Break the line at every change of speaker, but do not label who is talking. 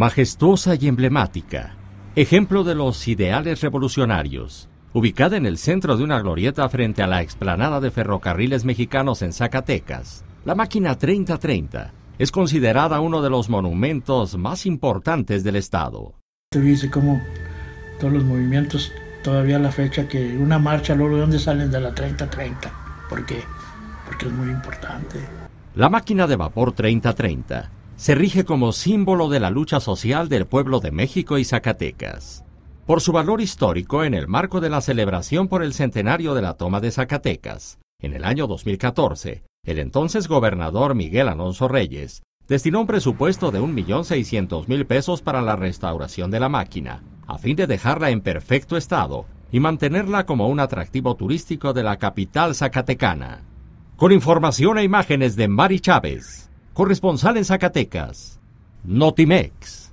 majestuosa y emblemática, ejemplo de los ideales revolucionarios. Ubicada en el centro de una glorieta frente a la explanada de ferrocarriles mexicanos en Zacatecas, la máquina
3030
es considerada uno de los monumentos más importantes del Estado.
Se dice como... todos los movimientos, todavía la fecha que una marcha, luego de dónde salen de la 3030, ¿por qué? Porque es muy importante.
La máquina de vapor 3030 se rige como símbolo de la lucha social del pueblo de México y Zacatecas. Por su valor histórico en el marco de la celebración por el centenario de la toma de Zacatecas, en el año 2014, el entonces gobernador Miguel Alonso Reyes destinó un presupuesto de 1.600.000 pesos para la restauración de la máquina, a fin de dejarla en perfecto estado y mantenerla como un atractivo turístico de la capital zacatecana. Con información e imágenes de Mari Chávez. Corresponsal en Zacatecas, Notimex.